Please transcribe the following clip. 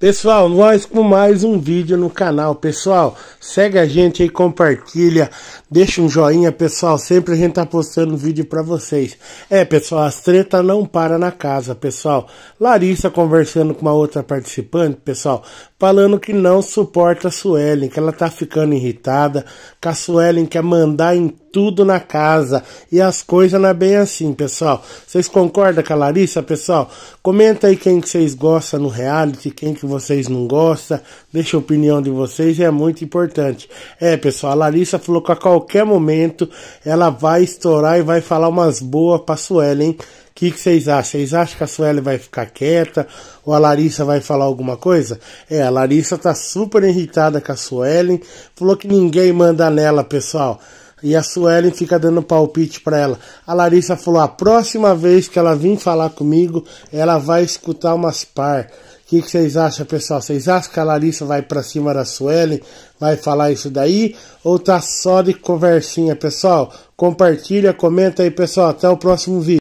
Pessoal, nós com mais um vídeo no canal. Pessoal, segue a gente aí, compartilha, deixa um joinha, pessoal. Sempre a gente tá postando vídeo para vocês. É, pessoal, as treta não para na casa, pessoal. Larissa conversando com uma outra participante, pessoal, falando que não suporta a Suelen, que ela tá ficando irritada, que a Suelen quer mandar em tudo na casa e as coisas não é bem assim, pessoal. Vocês concordam com a Larissa, pessoal? Comenta aí quem que vocês gostam no reality, quem que vocês não gostam. Deixa a opinião de vocês, é muito importante. É, pessoal, a Larissa falou que a qualquer momento ela vai estourar e vai falar umas boas pra a hein? O que, que vocês acham? Vocês acham que a Sueli vai ficar quieta? Ou a Larissa vai falar alguma coisa? É, a Larissa tá super irritada com a Suelen. Falou que ninguém manda nela, pessoal. E a Suelen fica dando palpite para ela. A Larissa falou: a próxima vez que ela vir falar comigo, ela vai escutar umas par. O que, que, vocês acham, pessoal? Vocês acham que a Larissa vai para cima da Suelen, vai falar isso daí? Ou tá só de conversinha, pessoal? Compartilha, comenta aí, pessoal. Até o próximo vídeo.